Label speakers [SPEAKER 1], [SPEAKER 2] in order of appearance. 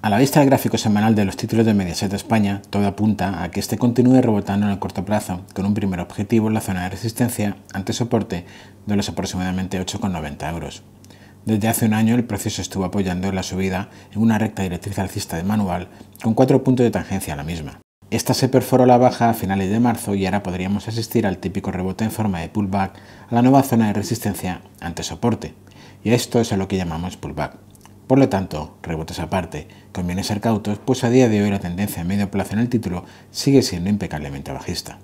[SPEAKER 1] A la vista del gráfico semanal de los títulos de Mediaset España, todo apunta a que este continúe rebotando en el corto plazo, con un primer objetivo en la zona de resistencia ante soporte de los aproximadamente 8,90 euros. Desde hace un año el precio estuvo apoyando la subida en una recta directriz alcista de manual con cuatro puntos de tangencia a la misma. Esta se perforó la baja a finales de marzo y ahora podríamos asistir al típico rebote en forma de pullback a la nueva zona de resistencia ante soporte. Y esto es a lo que llamamos pullback. Por lo tanto, rebotes aparte, conviene ser cautos, pues a día de hoy la tendencia a medio plazo en el título sigue siendo impecablemente bajista.